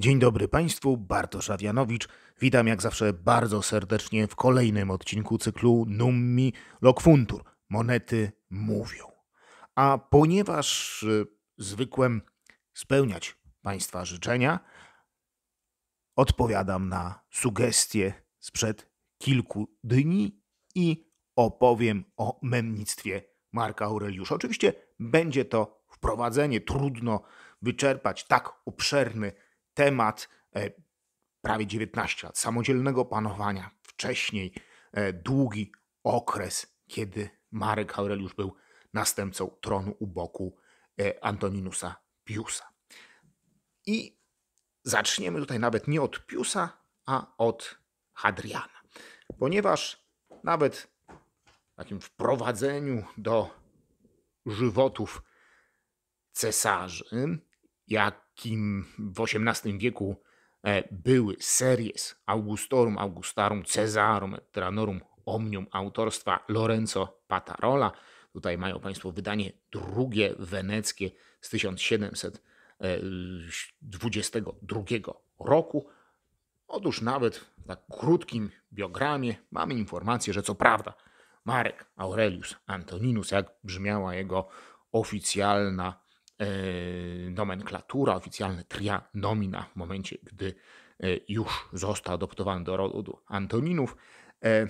Dzień dobry Państwu, Bartosz Awianowicz. Witam jak zawsze bardzo serdecznie w kolejnym odcinku cyklu Nummi Lokfuntur. Monety mówią. A ponieważ y, zwykłem spełniać Państwa życzenia, odpowiadam na sugestie sprzed kilku dni i opowiem o memnictwie Marka Aureliusza. Oczywiście będzie to wprowadzenie, trudno wyczerpać tak obszerny temat e, prawie 19 lat samodzielnego panowania, wcześniej e, długi okres, kiedy Marek Aureliusz był następcą tronu u boku e, Antoninusa Piusa. I zaczniemy tutaj nawet nie od Piusa, a od Hadriana, ponieważ nawet w takim wprowadzeniu do żywotów cesarzy, jak kim w XVIII wieku e, były series Augustorum, Augustarum, Cesarum, Tranorum, Omnium autorstwa Lorenzo Patarola. Tutaj mają Państwo wydanie drugie weneckie z 1722 e, roku. Otóż nawet w tak krótkim biogramie mamy informację, że co prawda Marek Aurelius Antoninus, jak brzmiała jego oficjalna E, nomenklatura, oficjalny tria nomina w momencie, gdy e, już został adoptowany do rodu Antoninów, e,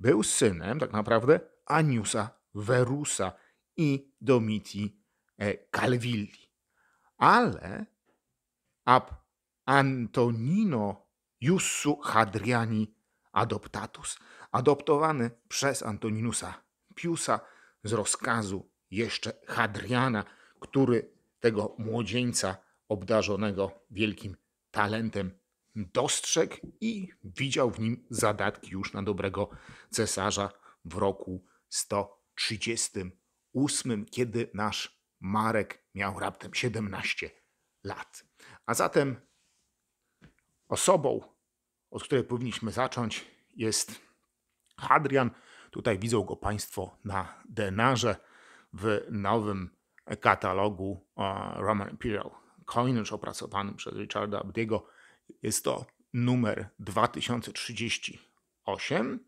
był synem tak naprawdę Aniusa Verusa i Domiti Calvilli. Ale ab Antonino Jussu Hadriani adoptatus, adoptowany przez Antoninusa Piusa z rozkazu jeszcze Hadriana który tego młodzieńca obdarzonego wielkim talentem dostrzegł i widział w nim zadatki już na dobrego cesarza w roku 138, kiedy nasz Marek miał raptem 17 lat. A zatem osobą, od której powinniśmy zacząć, jest Hadrian. Tutaj widzą go Państwo na denarze w nowym katalogu Roman Imperial Coin, już opracowanym przez Richarda Abdiego. Jest to numer 2038.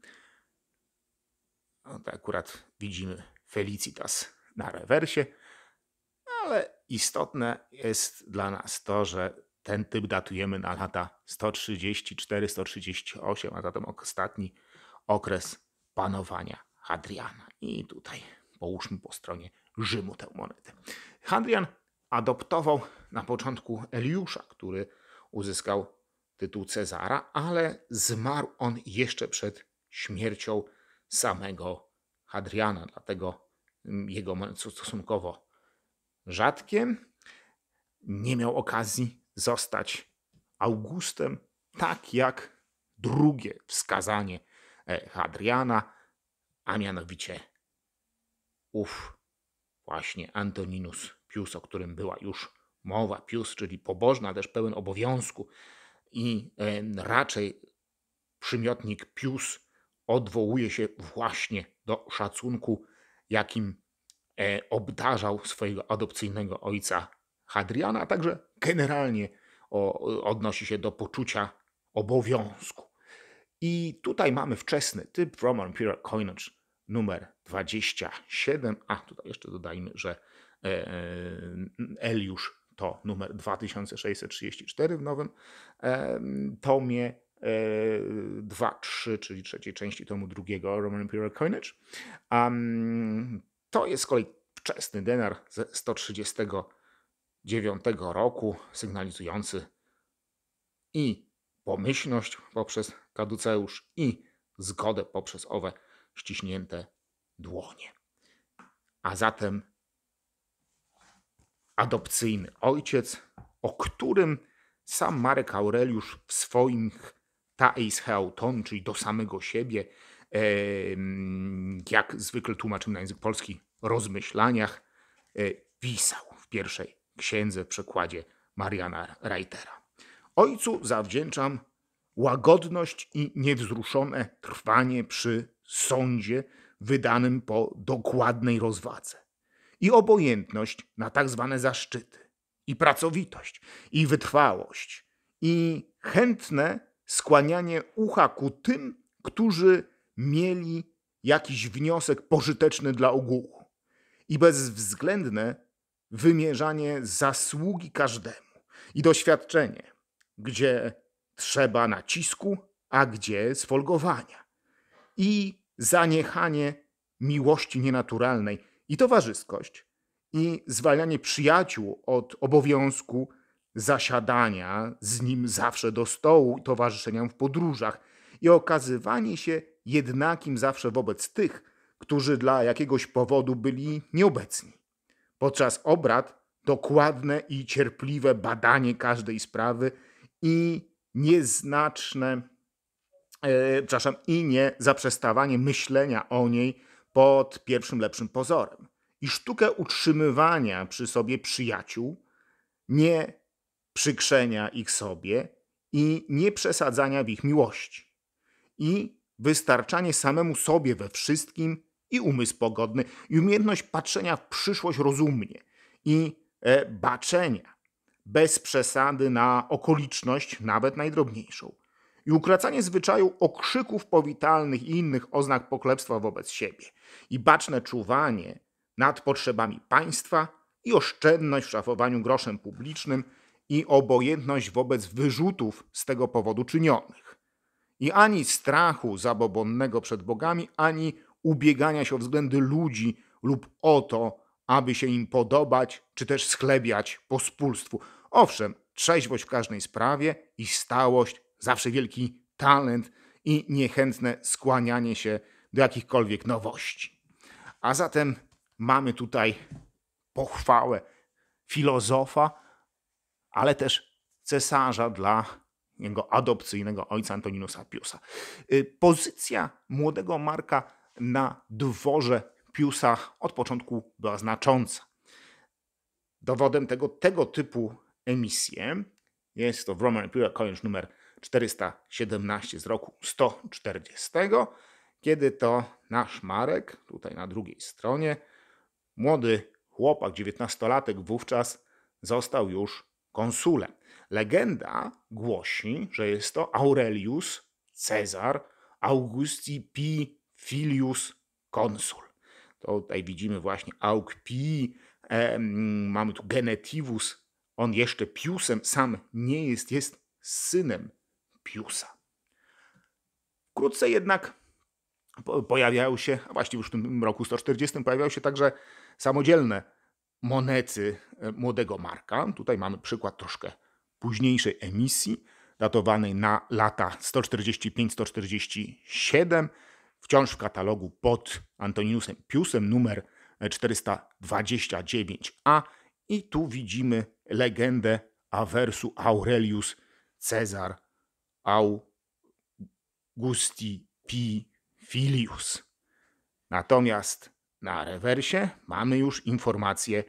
No to akurat widzimy Felicitas na rewersie, ale istotne jest dla nas to, że ten typ datujemy na lata 134-138, a zatem ostatni okres panowania Hadriana. I tutaj połóżmy po stronie Rzymu tę monetę. Hadrian adoptował na początku Eliusza, który uzyskał tytuł Cezara, ale zmarł on jeszcze przed śmiercią samego Hadriana, dlatego mm, jego monet stosunkowo rzadkie. Nie miał okazji zostać Augustem, tak jak drugie wskazanie e, Hadriana, a mianowicie ów właśnie Antoninus Pius, o którym była już mowa. Pius, czyli pobożna, też pełen obowiązku i raczej przymiotnik Pius odwołuje się właśnie do szacunku, jakim e, obdarzał swojego adopcyjnego ojca Hadriana, a także generalnie odnosi się do poczucia obowiązku. I tutaj mamy wczesny typ Roman Imperial Coinage numer 27, a tutaj jeszcze dodajmy, że Eliusz e, to numer 2634 w nowym e, tomie 2.3, e, czyli trzeciej części tomu drugiego Roman Imperial Coinage. to jest z kolei wczesny denar ze 139 roku, sygnalizujący i pomyślność poprzez kaduceusz, i zgodę poprzez owe ściśnięte dłonie. A zatem adopcyjny ojciec, o którym sam Marek Aureliusz w swoim Taeis Heauton, czyli do samego siebie, jak zwykle tłumaczymy na język polski, rozmyślaniach, e, pisał w pierwszej księdze w przekładzie Mariana Reitera. Ojcu zawdzięczam łagodność i niewzruszone trwanie przy sądzie wydanym po dokładnej rozwadze. I obojętność na tak zwane zaszczyty, i pracowitość, i wytrwałość, i chętne skłanianie ucha ku tym, którzy mieli jakiś wniosek pożyteczny dla ogółu, i bezwzględne wymierzanie zasługi każdemu, i doświadczenie, gdzie trzeba nacisku, a gdzie sfolgowania. I zaniechanie miłości nienaturalnej i towarzyskość, i zwalnianie przyjaciół od obowiązku zasiadania z nim zawsze do stołu i towarzyszenia w podróżach, i okazywanie się jednakim zawsze wobec tych, którzy dla jakiegoś powodu byli nieobecni. Podczas obrad dokładne i cierpliwe badanie każdej sprawy i nieznaczne E, przepraszam, i nie zaprzestawanie myślenia o niej pod pierwszym lepszym pozorem. I sztukę utrzymywania przy sobie przyjaciół, nie przykrzenia ich sobie i nie przesadzania w ich miłości. I wystarczanie samemu sobie we wszystkim i umysł pogodny, i umiejętność patrzenia w przyszłość rozumnie i e, baczenia bez przesady na okoliczność, nawet najdrobniejszą i ukracanie zwyczaju okrzyków powitalnych i innych oznak poklepstwa wobec siebie i baczne czuwanie nad potrzebami państwa i oszczędność w szafowaniu groszem publicznym i obojętność wobec wyrzutów z tego powodu czynionych. I ani strachu zabobonnego przed bogami, ani ubiegania się o względy ludzi lub o to, aby się im podobać, czy też schlebiać pospólstwu. Owszem, trzeźwość w każdej sprawie i stałość zawsze wielki talent i niechętne skłanianie się do jakichkolwiek nowości. A zatem mamy tutaj pochwałę filozofa, ale też cesarza dla jego adopcyjnego ojca Antoninusa Piusa. Y, pozycja młodego Marka na dworze Piusa od początku była znacząca. Dowodem tego, tego typu emisję jest to w Roman Imperial College numer 417 z roku 140, kiedy to nasz Marek, tutaj na drugiej stronie, młody chłopak, dziewiętnastolatek wówczas, został już konsulem. Legenda głosi, że jest to Aurelius Cezar Augusti Pi Filius konsul. To tutaj widzimy właśnie Aug Pi, e, mamy tu Genetivus, on jeszcze Piusem sam nie jest, jest synem Piusa. Wkrótce jednak pojawiają się, a właściwie już w tym roku 140 pojawiają się także samodzielne monety e, młodego Marka. Tutaj mamy przykład troszkę późniejszej emisji, datowanej na lata 145-147, wciąż w katalogu pod Antoniusem Piusem, numer 429a. I tu widzimy legendę awersu Aurelius Cezar au gusti pi filius. Natomiast na rewersie mamy już informację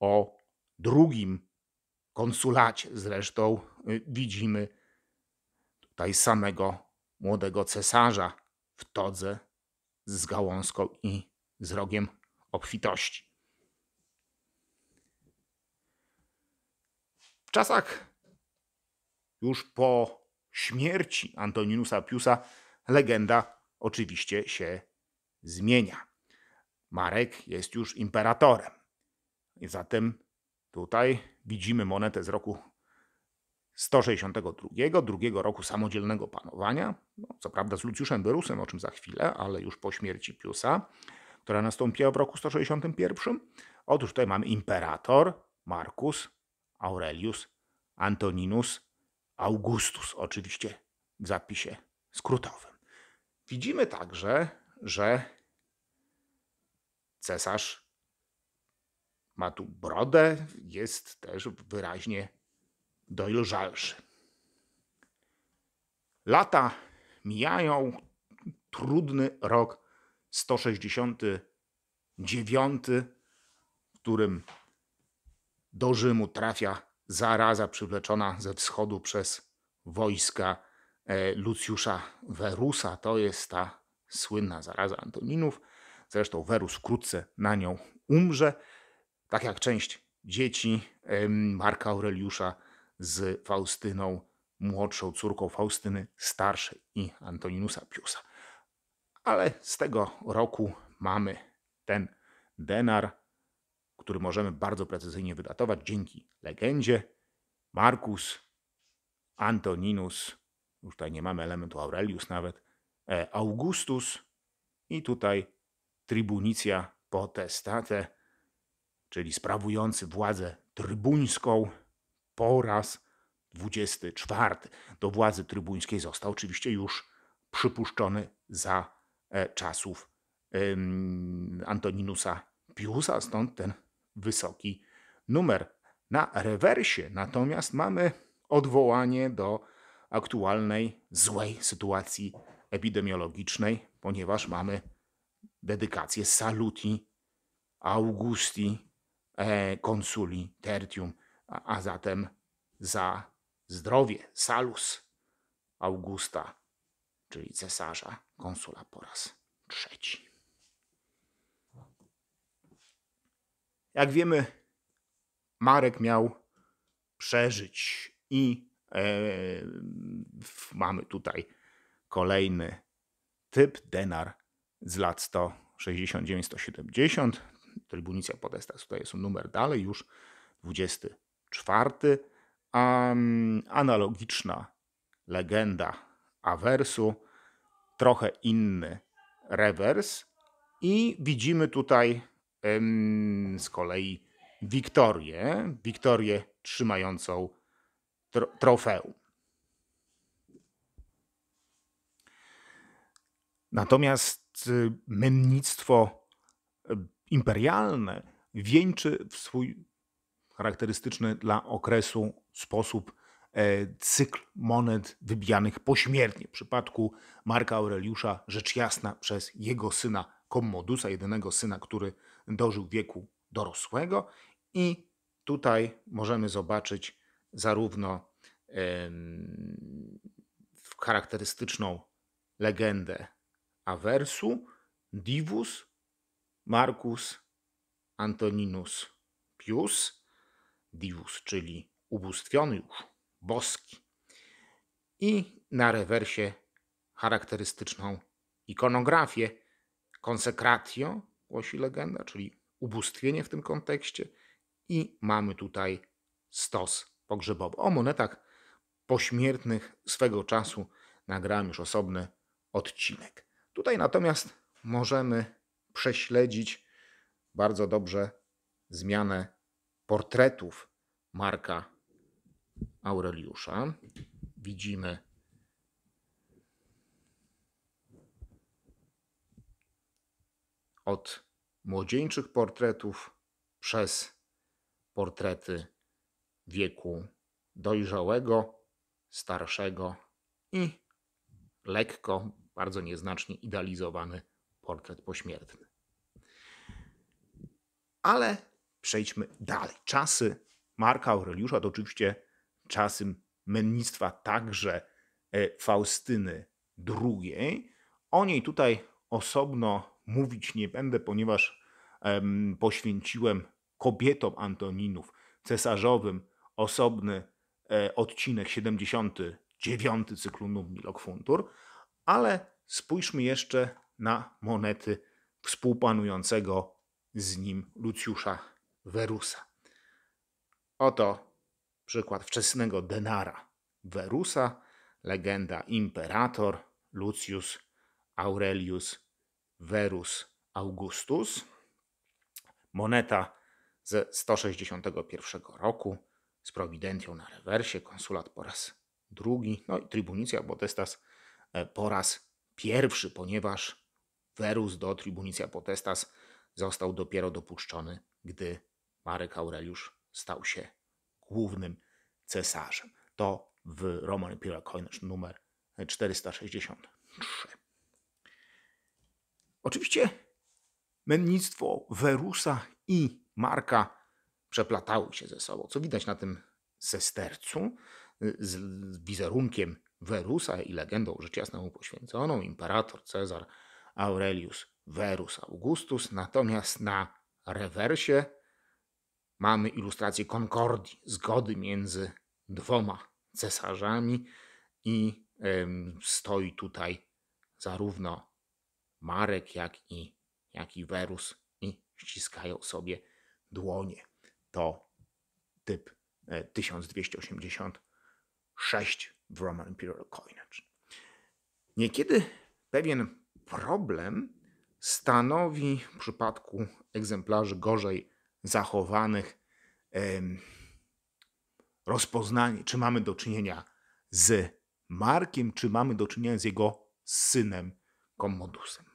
o drugim konsulacie. Zresztą y, widzimy tutaj samego młodego cesarza w todze z gałązką i z rogiem obfitości. W czasach już po śmierci Antoninusa Piusa legenda oczywiście się zmienia. Marek jest już imperatorem. I zatem tutaj widzimy monetę z roku 162, drugiego roku samodzielnego panowania, no, co prawda z Luciuszem Byrusem, o czym za chwilę, ale już po śmierci Piusa, która nastąpiła w roku 161. Otóż tutaj mamy imperator Marcus Aurelius Antoninus Augustus oczywiście w zapisie skrótowym. Widzimy także, że cesarz ma tu brodę, jest też wyraźnie dojrzalszy. Lata mijają, trudny rok 169, w którym do Rzymu trafia zaraza przywleczona ze wschodu przez wojska e, Luciusza Werusa. To jest ta słynna zaraza Antoninów. Zresztą Werus wkrótce na nią umrze, tak jak część dzieci e, Marka Aureliusza z Faustyną, młodszą córką Faustyny, starszej i Antoninusa Piusa. Ale z tego roku mamy ten denar, który możemy bardzo precyzyjnie wydatować dzięki legendzie Markus Antoninus, już tutaj nie mamy elementu Aurelius nawet, e, Augustus i tutaj tribunicja potestate, czyli sprawujący władzę trybuńską po raz 24. Do władzy trybuńskiej został oczywiście już przypuszczony za e, czasów Antoninusa Piusa, stąd ten wysoki numer. Na rewersie natomiast mamy odwołanie do aktualnej złej sytuacji epidemiologicznej, ponieważ mamy dedykację Saluti Augusti e, Consuli Tertium, a, a zatem za zdrowie Salus Augusta, czyli cesarza konsula po raz trzeci. Jak wiemy, Marek miał przeżyć i e, mamy tutaj kolejny typ, denar z lat 169-170. Trybunica Podestas tutaj jest numer dalej, już 24. A analogiczna legenda awersu, trochę inny rewers. I widzimy tutaj z kolei Wiktorię, Wiktorię trzymającą trofeum. Natomiast y, mennictwo y, imperialne wieńczy w swój charakterystyczny dla okresu sposób e, cykl monet wybijanych pośmiertnie. W przypadku Marka Aureliusza rzecz jasna przez jego syna Commodusa, jedynego syna, który dożył wieku dorosłego i tutaj możemy zobaczyć zarówno charakterystyczną legendę Aversu, Divus, Marcus, Antoninus Pius, Divus, czyli ubóstwiony już, boski, i na rewersie charakterystyczną ikonografię Consecratio głosi legenda, czyli ubóstwienie w tym kontekście. I mamy tutaj stos pogrzebowy. O monetach pośmiertnych swego czasu nagrałem już osobny odcinek. Tutaj natomiast możemy prześledzić bardzo dobrze zmianę portretów Marka Aureliusza. Widzimy od młodzieńczych portretów przez portrety wieku dojrzałego, starszego i lekko, bardzo nieznacznie idealizowany portret pośmiertny. Ale przejdźmy dalej. Czasy Marka Aureliusza to oczywiście czasy mennictwa także e, Faustyny II. O niej tutaj osobno mówić nie będę, ponieważ em, poświęciłem kobietom Antoninów, cesarzowym, osobny e, odcinek 79 cyklu Nubni Lokfuntur, ale spójrzmy jeszcze na monety współpanującego z nim Luciusza Verusa. Oto przykład wczesnego denara Verusa, legenda imperator Lucius Aurelius Verus Augustus. Moneta ze 161 roku z prowidentią na rewersie, konsulat po raz drugi, no i tribunicja potestas e, po raz pierwszy, ponieważ Verus do tribunicja potestas został dopiero dopuszczony, gdy Marek Aureliusz stał się głównym cesarzem. To w Roman Imperial Coinage numer 463. Oczywiście mennictwo Werusa i Marka przeplatały się ze sobą, co widać na tym sestercu z wizerunkiem Werusa i legendą rzecz jasna mu poświęconą, imperator Cezar Aurelius Verus Augustus, natomiast na rewersie mamy ilustrację konkordii, zgody między dwoma cesarzami i stoi tutaj zarówno Marek, jak i, jak i Werus i ściskają sobie dłonie. To typ 1286 e, w Roman Imperial Coinage. Niekiedy pewien problem stanowi w przypadku egzemplarzy gorzej zachowanych rozpoznanie, czy mamy do czynienia z Markiem, czy mamy do czynienia z jego synem Commodusem.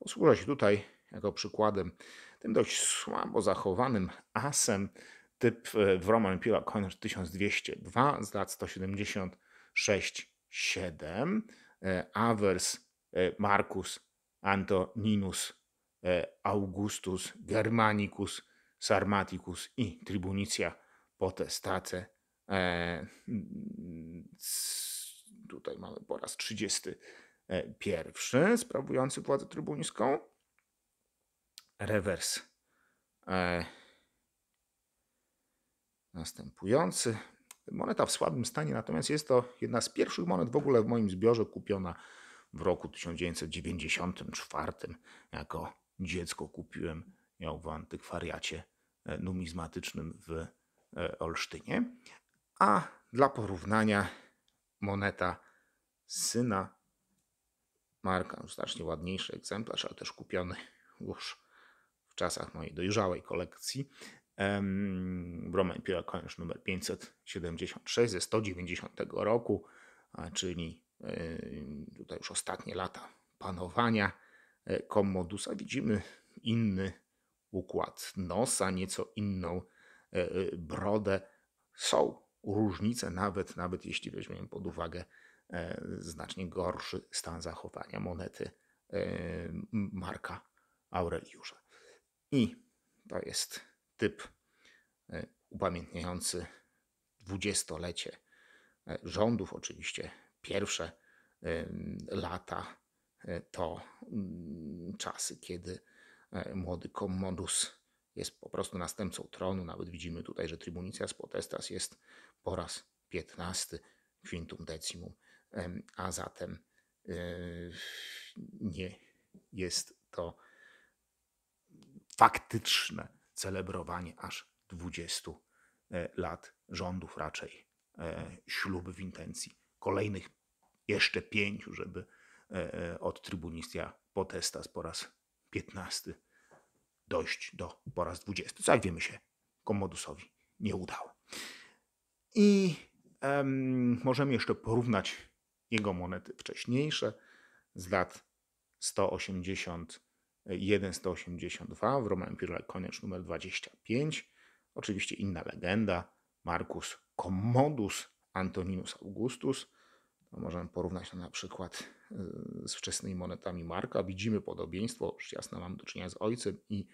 Posłużę się tutaj jako przykładem tym dość słabo zachowanym asem typ e, w Roman Pila Coin 1202 z lat 176-7 e, Avers e, Marcus Antoninus Augustus Germanicus Sarmaticus i Tribunicia potestate. Mm, tutaj mamy po raz 30 E, pierwszy sprawujący władzę trybuńską, rewers e, następujący. Moneta w słabym stanie, natomiast jest to jedna z pierwszych monet w ogóle w moim zbiorze kupiona w roku 1994. Jako dziecko kupiłem ją w antykwariacie e, numizmatycznym w Olsztynie. A dla porównania moneta syna marka, znacznie ładniejszy egzemplarz, ale też kupiony już w czasach mojej dojrzałej kolekcji. Bromen Pirakończ numer 576 ze 190 roku, czyli tutaj już ostatnie lata panowania e, Kommodusa. Widzimy inny układ nosa, nieco inną e, e, brodę. Są różnicę, nawet, nawet jeśli weźmiemy pod uwagę e, znacznie gorszy stan zachowania monety e, Marka Aureliusza. I to jest typ e, upamiętniający dwudziestolecie rządów. Oczywiście pierwsze lata to mm, czasy, kiedy młody Commodus jest po prostu następcą tronu. Nawet widzimy tutaj, że Tribunicias Potestas jest po raz 15 quintum decimum, a zatem e, nie jest to faktyczne celebrowanie aż 20 e, lat rządów, raczej e, ślub w intencji kolejnych jeszcze pięciu, żeby od Tribunistia Potestas po raz 15 dojść do po raz 20. Co jak wiemy się Komodusowi nie udało. I możemy jeszcze porównać jego monety wcześniejsze z lat 181-182 w Roman Imperial Coinage numer 25. Oczywiście inna legenda, Marcus Commodus Antoninus Augustus, no, możemy porównać to na przykład y, z wczesnymi monetami Marka. Widzimy podobieństwo, już jasno mam do czynienia z ojcem i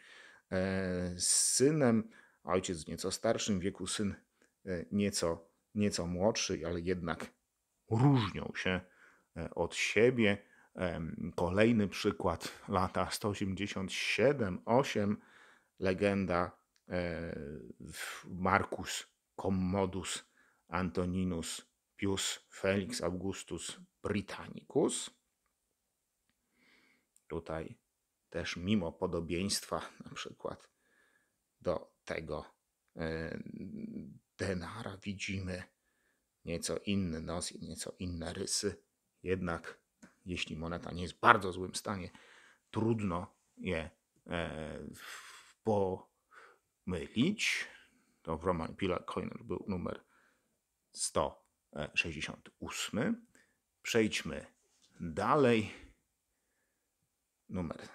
e, z synem. Ojciec w nieco starszym wieku, syn e, nieco, nieco młodszy, ale jednak różnią się e, od siebie. Kolejny przykład, lata 187-8, legenda Marcus Commodus Antoninus Pius Felix Augustus Britannicus. Tutaj też mimo podobieństwa na przykład do tego e, denara widzimy nieco inny nos i nieco inne rysy. Jednak jeśli moneta nie jest w bardzo złym stanie, trudno je e, pomylić. To Roman Pilar Coiner był numer 100 68. Przejdźmy dalej. Numer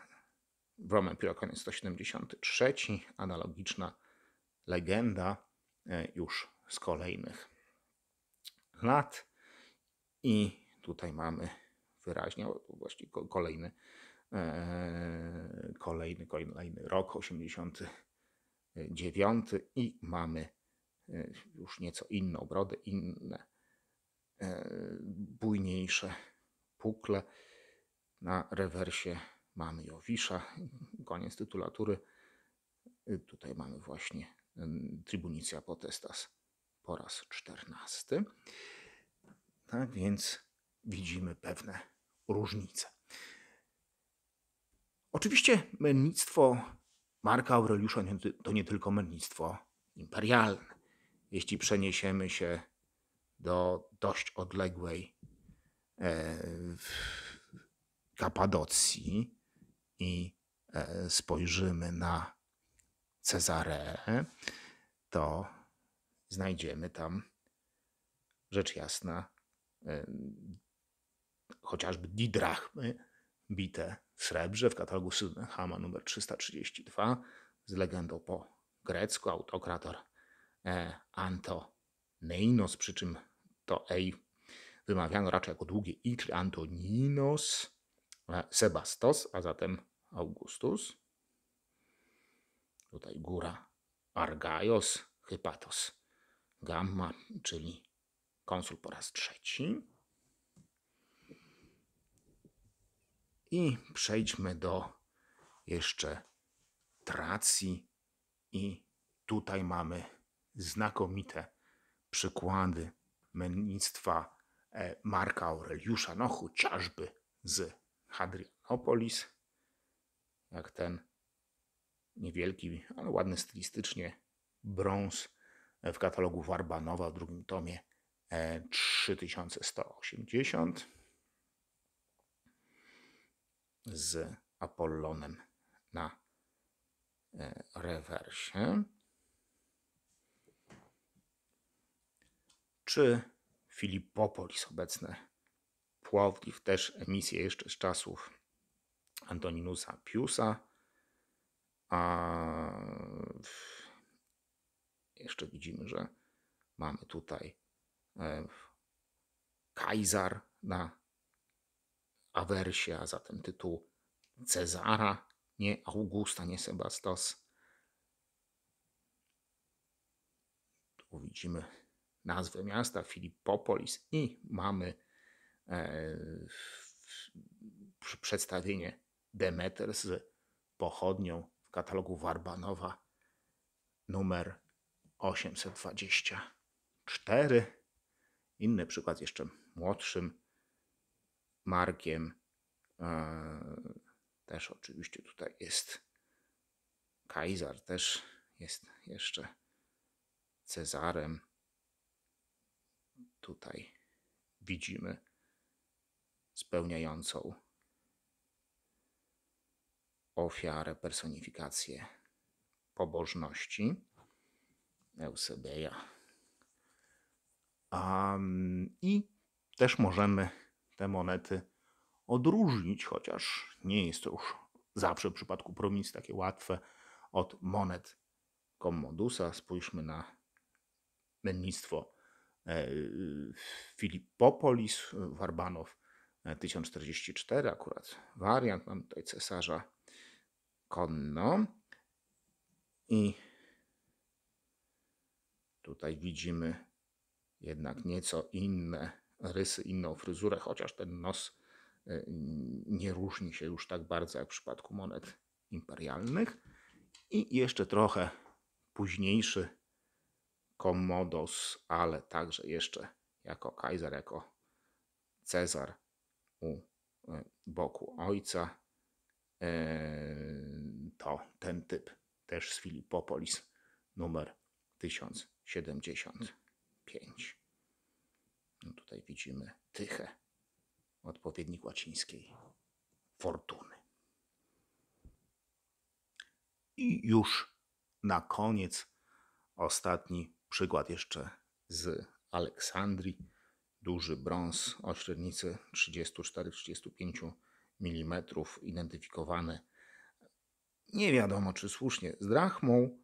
Roman Pirokoniec 173, analogiczna legenda e, już z kolejnych lat. I tutaj mamy wyraźnie, właściwie kolejny, e, kolejny, kolejny rok, 89 i mamy e, już nieco inną brodę, inne E, bujniejsze pukle. Na rewersie mamy Jowisza, koniec tytulatury. E, tutaj mamy właśnie Tribunicja Potestas po raz czternasty. Tak więc widzimy pewne różnice. Oczywiście mennictwo Marka Aureliusza to nie tylko mennictwo imperialne. Jeśli przeniesiemy się do dość odległej e, Kapadocji i e, spojrzymy na Cezareę, to znajdziemy tam rzecz jasna e, chociażby didrachmy bite w srebrze w katalogu Sydenhama numer 332 z legendą po grecku autokrator Neinos, przy czym to ej wymawiano raczej jako długie i, czyli Antoninos e, Sebastos, a zatem Augustus. Tutaj góra Argaios, Hypatos Gamma, czyli konsul po raz trzeci. I przejdźmy do jeszcze Tracji i tutaj mamy znakomite przykłady mennictwa e, Marka Aureliusza, no chociażby z Hadrianopolis, jak ten niewielki, ale ładny stylistycznie brąz e, w katalogu Warbanowa w drugim tomie 3180 e, z Apollonem na rewersie. czy Filipopolis obecne, Płowdiw też emisje jeszcze z czasów Antoninusa Piusa, a jeszcze widzimy, że mamy tutaj e, Kajzar na awersie, a zatem tytuł Cezara, nie Augusta, nie Sebastos. Tu widzimy nazwę miasta Filipopolis i mamy e, przedstawienie Demeter z pochodnią w katalogu Warbanowa numer 824. Inny przykład jeszcze młodszym markiem e, też oczywiście tutaj jest Kajzar, też jest jeszcze Cezarem tutaj widzimy spełniającą ofiarę, personifikację pobożności Eusebeja. Um, I też możemy te monety odróżnić, chociaż nie jest to już zawsze w przypadku promis takie łatwe, od monet Commodusa. Spójrzmy na mennictwo E, y, y, Filipopolis, Warbanow 1044, e, akurat wariant, mam tutaj cesarza konno. I tutaj widzimy jednak nieco inne rysy, inną fryzurę, chociaż ten nos e, nie różni się już tak bardzo jak w przypadku monet imperialnych. I jeszcze trochę późniejszy Komodos, ale także jeszcze jako Kaiser, jako Cezar u e, boku ojca. E, to ten typ też z Filipopolis numer 1075. No tutaj widzimy Tychę, odpowiednik łacińskiej fortuny. I już na koniec ostatni Przykład jeszcze z Aleksandrii. Duży brąz o średnicy 34-35 mm, identyfikowany. Nie wiadomo, czy słusznie z drachmą.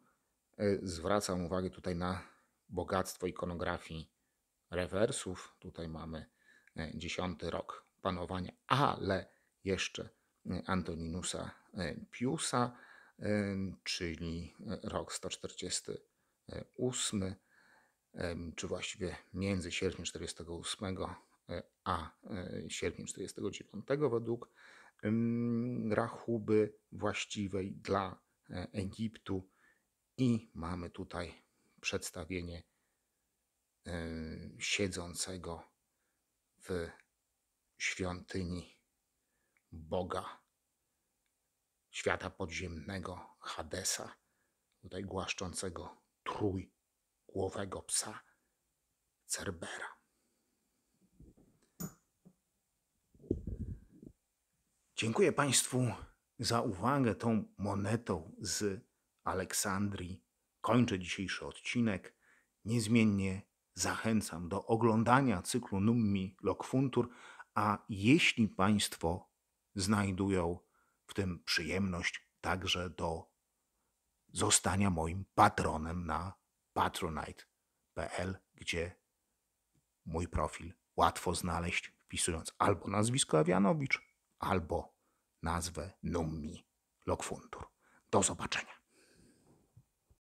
E, zwracam uwagę tutaj na bogactwo ikonografii rewersów. Tutaj mamy e, dziesiąty rok panowania, ale jeszcze e, Antoninusa Piusa, czyli rok 140 8, czy właściwie między sierpniem 48 e, a e, sierpniem 49 według rachuby właściwej dla e, Egiptu i mamy tutaj przedstawienie siedzącego w świątyni Boga świata podziemnego Hadesa, tutaj głaszczącego trójgłowego psa Cerbera. Dziękuję Państwu za uwagę tą monetą z Aleksandrii. Kończę dzisiejszy odcinek. Niezmiennie zachęcam do oglądania cyklu Nummi Lokfuntur, a jeśli Państwo znajdują w tym przyjemność, także do zostania moim patronem na patronite.pl, gdzie mój profil łatwo znaleźć, wpisując albo nazwisko Awianowicz, albo nazwę Nummi Lokfuntur. Do zobaczenia.